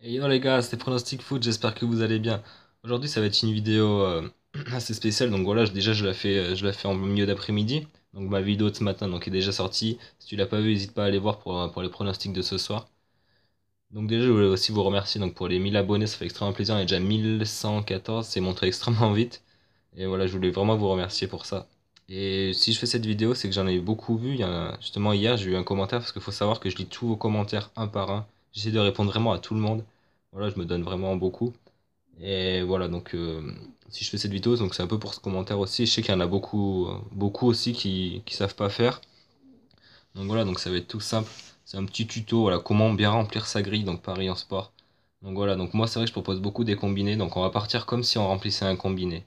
Et yo les gars, c'est Pronostic Foot, j'espère que vous allez bien. Aujourd'hui ça va être une vidéo euh, assez spéciale, donc voilà, déjà je la fais, euh, je la fais en milieu d'après-midi. Donc ma vidéo de ce matin donc, est déjà sortie. Si tu l'as pas vu, n'hésite pas à aller voir euh, pour, les pronostics de ce soir. Donc déjà je voulais aussi vous remercier donc, pour les 1000 abonnés, ça fait extrêmement plaisir, on est déjà 1114, c'est montré extrêmement vite. Et voilà, je voulais vraiment vous remercier pour ça. Et si je fais cette vidéo, c'est que j'en ai beaucoup vu. justement hier, j'ai eu un commentaire parce qu'il faut savoir que je lis tous vos commentaires un par un j'essaie de répondre vraiment à tout le monde. Voilà, je me donne vraiment beaucoup. Et voilà, donc euh, si je fais cette vidéo, c'est un peu pour ce commentaire aussi. Je sais qu'il y en a beaucoup, beaucoup aussi qui ne savent pas faire. Donc voilà, donc ça va être tout simple. C'est un petit tuto, voilà, comment bien remplir sa grille, donc Paris en sport. Donc voilà, donc moi c'est vrai que je propose beaucoup des combinés, donc on va partir comme si on remplissait un combiné.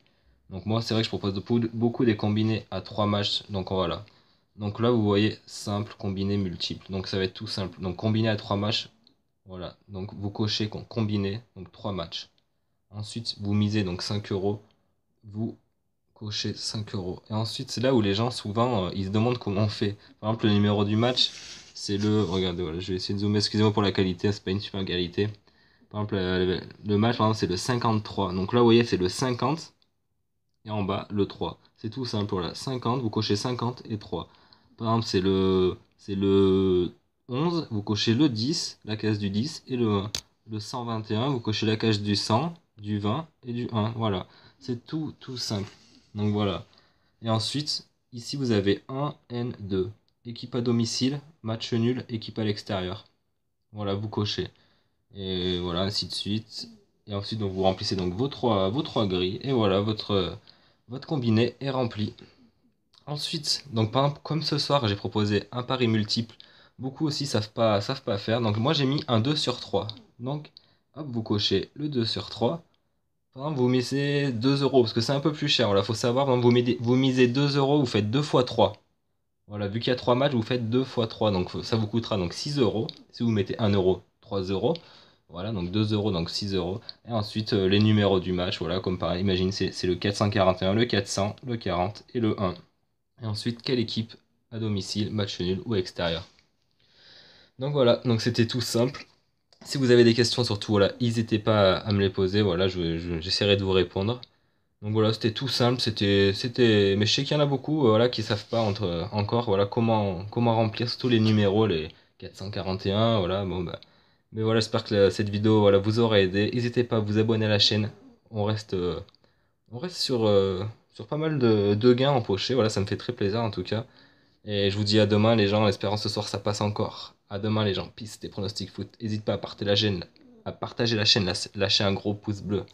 Donc moi c'est vrai que je propose beaucoup des combinés à 3 matchs, donc voilà. Donc là vous voyez simple, combiné, multiple. Donc ça va être tout simple. Donc combiné à 3 matchs, voilà, donc vous cochez combiné, donc 3 matchs. Ensuite, vous misez donc 5 euros, vous cochez 5 euros. Et ensuite, c'est là où les gens, souvent, euh, ils se demandent comment on fait. Par exemple, le numéro du match, c'est le... Regardez, voilà, je vais essayer de zoomer, excusez-moi pour la qualité, c'est pas une super qualité. Par exemple, euh, le match, par c'est le 53. Donc là, vous voyez, c'est le 50, et en bas, le 3. C'est tout simple, voilà, 50, vous cochez 50 et 3. Par exemple, c'est le... C'est le vous cochez le 10, la case du 10, et le 1. Le 121, vous cochez la case du 100, du 20 et du 1. Voilà, c'est tout, tout simple. Donc voilà. Et ensuite, ici, vous avez 1, N2. Équipe à domicile, match nul, équipe à l'extérieur. Voilà, vous cochez. Et voilà, ainsi de suite. Et ensuite, vous remplissez donc vos trois, vos trois grilles. Et voilà, votre, votre combiné est rempli. Ensuite, donc par comme ce soir, j'ai proposé un pari multiple Beaucoup aussi savent pas, savent pas faire. Donc moi j'ai mis un 2 sur 3. Donc hop, vous cochez le 2 sur 3. Par exemple, vous misez 2 euros parce que c'est un peu plus cher. Il faut savoir. vous, misez, vous 2 euros, vous faites 2 fois 3. Voilà, vu qu'il y a 3 matchs, vous faites 2 fois 3. Donc ça vous coûtera donc 6 euros. Si vous mettez 1 euro, 3 euros. Voilà, donc 2 euros, donc 6 euros. Et ensuite, euh, les numéros du match, voilà, comme pareil, imagine, c'est le 441, le 400, le 40 et le 1. Et ensuite, quelle équipe à domicile, match nul ou extérieur donc voilà, donc c'était tout simple. Si vous avez des questions, surtout, voilà, n'hésitez pas à me les poser. Voilà, j'essaierai de vous répondre. Donc voilà, c'était tout simple, c'était, c'était, mais je sais qu'il y en a beaucoup, euh, voilà, qui savent pas entre, encore, voilà, comment, comment remplir tous les numéros, les 441, voilà, bah. Mais voilà, j'espère que cette vidéo, vous aura aidé. N'hésitez pas à vous abonner à la chaîne. On reste, euh, on reste euh, sur, pas mal de, de gains empochés. Voilà, ça me fait très plaisir en tout cas. Et je vous dis à demain, les gens. En espérant ce soir, ça passe encore. À demain, les gens. Peace, des pronostics foot. N'hésite pas à partager la chaîne, à partager la chaîne, lâcher un gros pouce bleu.